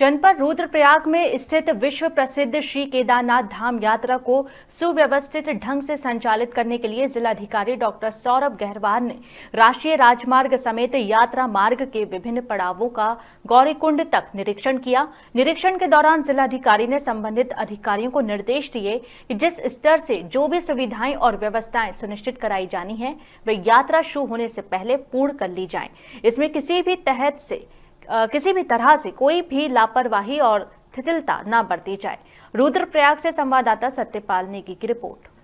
जनपद रुद्रप्रयाग में स्थित विश्व प्रसिद्ध श्री केदारनाथ धाम यात्रा को सुव्यवस्थित ढंग से संचालित करने के लिए जिलाधिकारी डॉक्टर सौरभ गहरवार ने राष्ट्रीय राजमार्ग समेत यात्रा मार्ग के विभिन्न पड़ावों का गौरीकुंड तक निरीक्षण किया निरीक्षण के दौरान जिलाधिकारी ने संबंधित अधिकारियों को निर्देश दिए कि जिस स्तर से जो भी सुविधाएं और व्यवस्थाएं सुनिश्चित कराई जानी है वे यात्रा शुरू होने से पहले पूर्ण कर ली जाए इसमें किसी भी तहत से किसी भी तरह से कोई भी लापरवाही और शिथिलता न बरती जाए रुद्रप्रयाग से संवाददाता सत्यपाल नेगी की रिपोर्ट